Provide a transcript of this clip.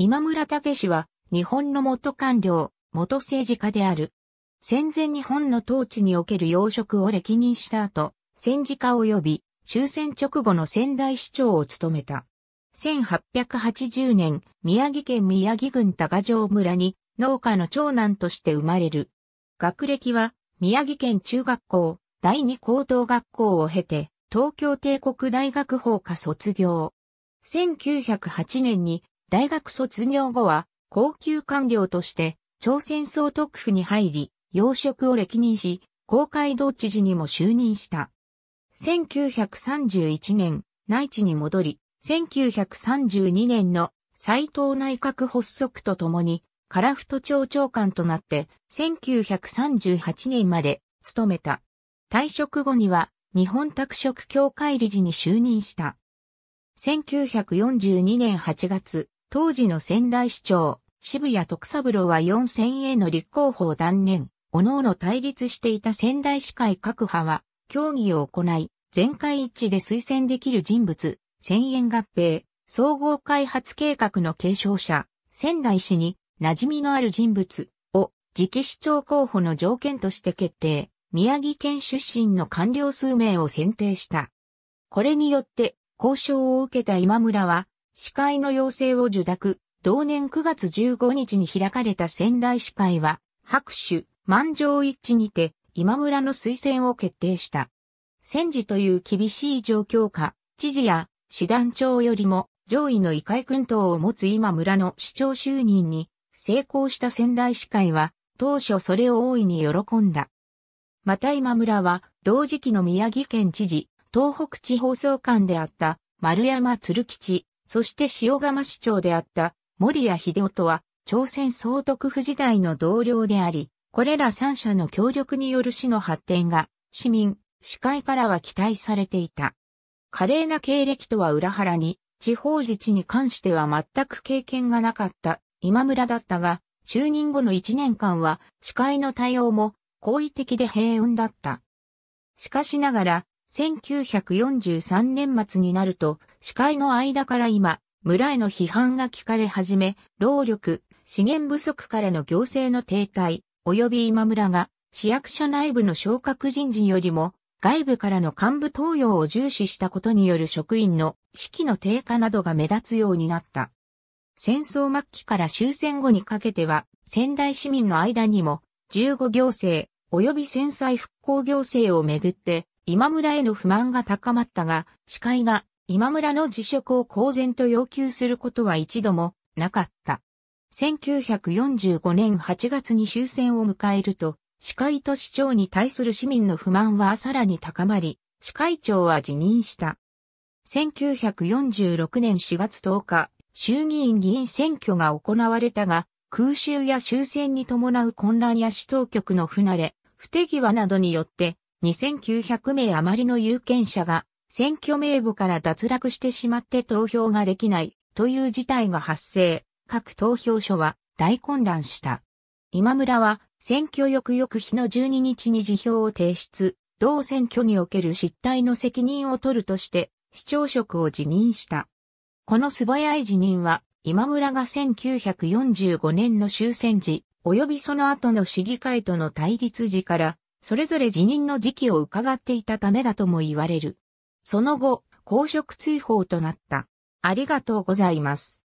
今村武氏は、日本の元官僚、元政治家である。戦前日本の統治における養殖を歴任した後、戦時下及び終戦直後の仙台市長を務めた。1880年、宮城県宮城郡高城村に農家の長男として生まれる。学歴は宮城県中学校、第二高等学校を経て、東京帝国大学法科卒業。1908年に大学卒業後は、高級官僚として、朝鮮総督府に入り、要職を歴任し、公会堂知事にも就任した。1931年、内地に戻り、1932年の斎藤内閣発足とともに、樺太町長官となって、1938年まで務めた。退職後には、日本拓殖協会理事に就任した。1942年8月、当時の仙台市長、渋谷徳三郎は4選への立候補を断念、各々対立していた仙台市会各派は、協議を行い、全会一致で推薦できる人物、千円合併、総合開発計画の継承者、仙台市に馴染みのある人物を次期市長候補の条件として決定、宮城県出身の官僚数名を選定した。これによって交渉を受けた今村は司会の要請を受諾、同年9月15日に開かれた仙台司会は、白手、満場一致にて、今村の推薦を決定した。戦時という厳しい状況下、知事や師団長よりも上位の異界君等を持つ今村の市長就任に成功した仙台司会は当初それを大いに喜んだ。また今村は同時期の宮城県知事、東北地方総監であった丸山鶴吉、そして塩釜市長であった森谷秀夫とは、朝鮮総督府時代の同僚であり、これら三者の協力による市の発展が、市民、市会からは期待されていた。華麗な経歴とは裏腹に、地方自治に関しては全く経験がなかった今村だったが、就任後の1年間は、市会の対応も好意的で平穏だった。しかしながら、1943年末になると、司会の間から今、村への批判が聞かれ始め、労力、資源不足からの行政の停滞、及び今村が市役所内部の昇格人事よりも外部からの幹部登用を重視したことによる職員の士気の低下などが目立つようになった。戦争末期から終戦後にかけては、仙台市民の間にも、15行政、及び戦災復興行政をめぐって、今村への不満が高まったが、司会が今村の辞職を公然と要求することは一度もなかった。1945年8月に終戦を迎えると、司会と市長に対する市民の不満はさらに高まり、司会長は辞任した。1946年4月10日、衆議院議員選挙が行われたが、空襲や終戦に伴う混乱や市当局の不慣れ、不手際などによって、2900名余りの有権者が選挙名簿から脱落してしまって投票ができないという事態が発生、各投票所は大混乱した。今村は選挙翌々日の12日に辞表を提出、同選挙における失態の責任を取るとして市長職を辞任した。この素早い辞任は今村が1945年の終戦時、及びその後の市議会との対立時から、それぞれ辞任の時期を伺っていたためだとも言われる。その後、公職追放となった。ありがとうございます。